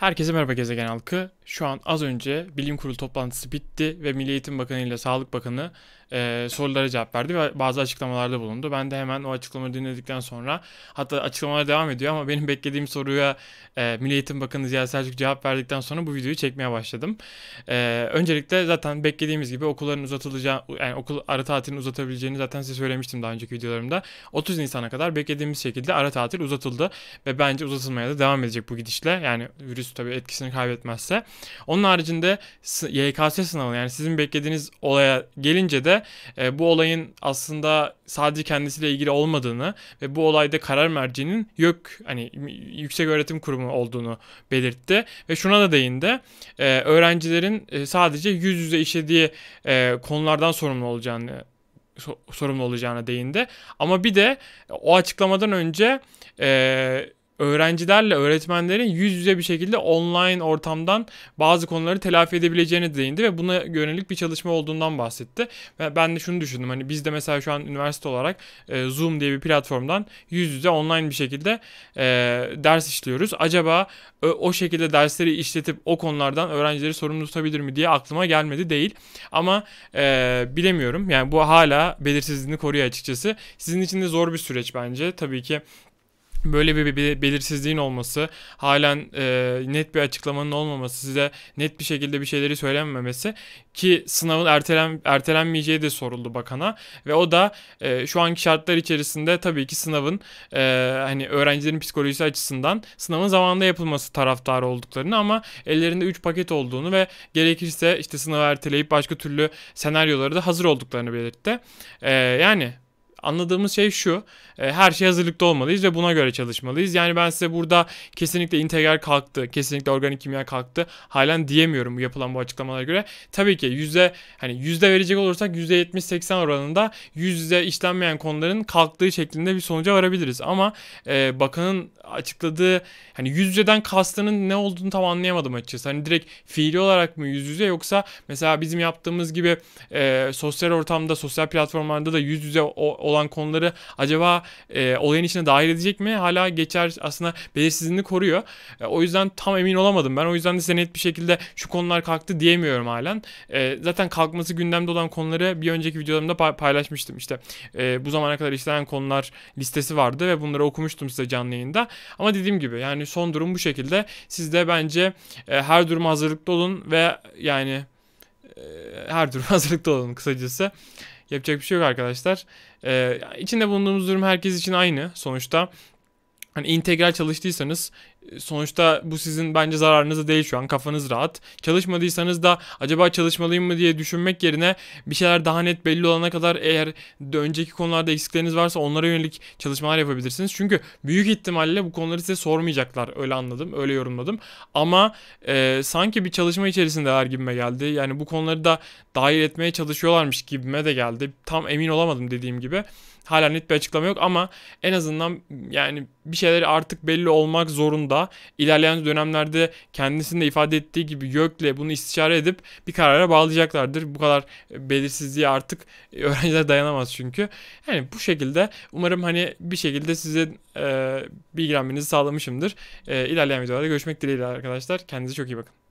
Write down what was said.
Herkese merhaba gezegen halkı. Şu an az önce bilim kurulu toplantısı bitti ve Milli Eğitim Bakanı ile Sağlık Bakanı e, sorulara cevap verdi ve bazı açıklamalarda bulundu. Ben de hemen o açıklamaları dinledikten sonra hatta açıklamalar devam ediyor ama benim beklediğim soruya e, Milli Eğitim Bakanı Ziya Selçuk cevap verdikten sonra bu videoyu çekmeye başladım. E, öncelikle zaten beklediğimiz gibi okulların uzatılacağı yani okul ara tatilini uzatabileceğini zaten size söylemiştim daha önceki videolarımda. 30 Nisan'a kadar beklediğimiz şekilde ara tatil uzatıldı ve bence uzatılmaya da devam edecek bu gidişle. Yani virüs görürüz tabii etkisini kaybetmezse. Onun haricinde YKS sınavı yani sizin beklediğiniz olaya gelince de e, bu olayın aslında sadece kendisiyle ilgili olmadığını ve bu olayda karar mercinin yok hani Yüksek Öğretim Kurumu olduğunu belirtti ve şuna da değindi. E, öğrencilerin e, sadece yüz yüze işlediği e, konulardan sorumlu olacağını sorumlu olacağına değindi. Ama bir de e, o açıklamadan önce e, öğrencilerle öğretmenlerin yüz yüze bir şekilde online ortamdan bazı konuları telafi edebileceğine değindi ve buna yönelik bir çalışma olduğundan bahsetti. Ve ben de şunu düşündüm hani biz de mesela şu an üniversite olarak e, Zoom diye bir platformdan yüz yüze online bir şekilde e, ders işliyoruz. Acaba e, o şekilde dersleri işletip o konulardan öğrencileri sorumlu tutabilir mi diye aklıma gelmedi değil. Ama e, bilemiyorum yani bu hala belirsizliğini koruyor açıkçası. Sizin için de zor bir süreç bence. Tabii ki böyle bir belirsizliğin olması, halen e, net bir açıklamanın olmaması, size net bir şekilde bir şeyleri söylememesi ki sınavın ertelen ertelenmeyeceği de soruldu bakana ve o da e, şu anki şartlar içerisinde tabii ki sınavın e, hani öğrencilerin psikolojisi açısından sınavın zamanında yapılması taraftarı olduklarını ama ellerinde 3 paket olduğunu ve gerekirse işte sınavı erteleyip başka türlü senaryoları da hazır olduklarını belirtti. E, yani anladığımız şey şu. E, her şey hazırlıklı olmalıyız ve buna göre çalışmalıyız. Yani ben size burada kesinlikle integral kalktı, kesinlikle organik kimya kalktı. Halen diyemiyorum bu yapılan bu açıklamalara göre. Tabii ki yüzde hani yüzde verecek olursak yüzde %70-80 oranında yüzde işlenmeyen konuların kalktığı şeklinde bir sonuca varabiliriz. Ama e, bakanın açıkladığı hani yüz yüzeden kastının ne olduğunu tam anlayamadım açıkçası. Hani direkt fiili olarak mı yüz yüze yoksa mesela bizim yaptığımız gibi e, sosyal ortamda, sosyal platformlarda da yüz yüze o, olan konuları acaba e, olayın içine dahil edecek mi? Hala geçer aslında belirsizliğini koruyor. E, o yüzden tam emin olamadım ben. O yüzden de senet bir şekilde şu konular kalktı diyemiyorum halen. E, zaten kalkması gündemde olan konuları bir önceki videolarımda paylaşmıştım. İşte e, bu zamana kadar işlenen konular listesi vardı ve bunları okumuştum size canlı yayında. Ama dediğim gibi yani son durum bu şekilde. Siz de bence e, her duruma hazırlıklı olun ve yani ee, her durum hazırlıklı olalım kısacası. Yapacak bir şey yok arkadaşlar. Ee, içinde bulunduğumuz durum herkes için aynı sonuçta. Hani integral çalıştıysanız sonuçta bu sizin bence zararınıza değil şu an kafanız rahat. Çalışmadıysanız da acaba çalışmalıyım mı diye düşünmek yerine bir şeyler daha net belli olana kadar eğer önceki konularda eksikleriniz varsa onlara yönelik çalışmalar yapabilirsiniz. Çünkü büyük ihtimalle bu konuları size sormayacaklar öyle anladım öyle yorumladım. Ama e, sanki bir çalışma içerisindeler gibime geldi. Yani bu konuları da dahil etmeye çalışıyorlarmış gibime de geldi. Tam emin olamadım dediğim gibi. Hala net bir açıklama yok ama en azından yani bir şeyler artık belli olmak zorunda da ilerleyen dönemlerde kendisinin de ifade ettiği gibi YÖK'le bunu istişare edip bir karara bağlayacaklardır. Bu kadar e, belirsizliğe artık e, öğrenciler dayanamaz çünkü. Yani bu şekilde umarım hani bir şekilde size e, bilgilenmenizi sağlamışımdır. E, ilerleyen videolarda görüşmek dileğiyle arkadaşlar. Kendinize çok iyi bakın.